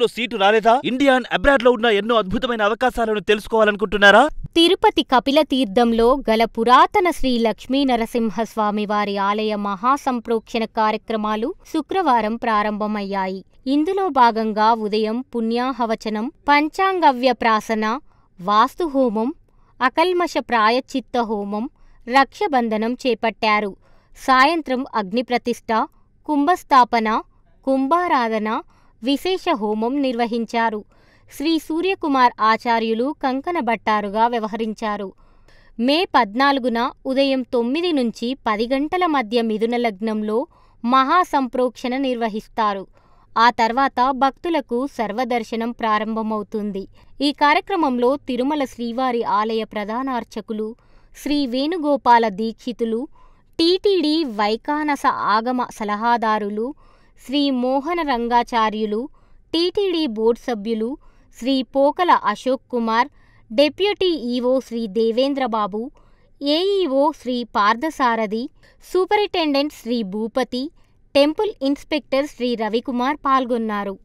లో సీటు రాలేదా India abroad లో ఉన్న ఎన్నో అద్భుతమైన అవకాశాలను తెలుసుకోవాలనుకుంటున్నారా తిరుపతి కపిల తీర్థంలో గల పురాతన శ్రీ లక్ష్మీ నరసింహస్వామి వారి ఆలయ మహాసంప్రోక్షణ కార్యక్రమాలు శుక్రవారం ప్రారంభమయ్యాయి ఇందులో భాగంగా ఉదయం పుణ్యాహవచనం పంచాంగవ్య ప్రాసన వాస్తుహోమం అకల్మష ప్రాయచిత్త హోమం రక్షబంధనం చేపట్టారు సాయంత్రం అగ్నిప్రతిష్ఠ కుంభస్థాపన కుంభారాధన విశేష హోమం నిర్వహించారు శ్రీ సూర్యకుమార్ ఆచార్యులు కంకన బట్టారుగా వ్యవహరించారు మే పద్నాలుగున ఉదయం తొమ్మిది నుంచి పది గంటల మధ్య మిథున లగ్నంలో మహాసంప్రోక్షణ నిర్వహిస్తారు ఆ తర్వాత భక్తులకు సర్వదర్శనం ప్రారంభమవుతుంది ఈ కార్యక్రమంలో తిరుమల శ్రీవారి ఆలయ ప్రధానార్చకులు శ్రీ వేణుగోపాల దీక్షితులు టీటీడీ వైకానస ఆగమ సలహాదారులు శ్రీ మోహన రంగాచార్యులు టీటీడీ బోర్డు సభ్యులు Shri Pokala Ashok Kumar deputy EO Shri Devendrababu AEO Shri Parthasarathi superintendent Shri Bhupathi temple inspector Shri Ravikumar పాల్గొన్నారు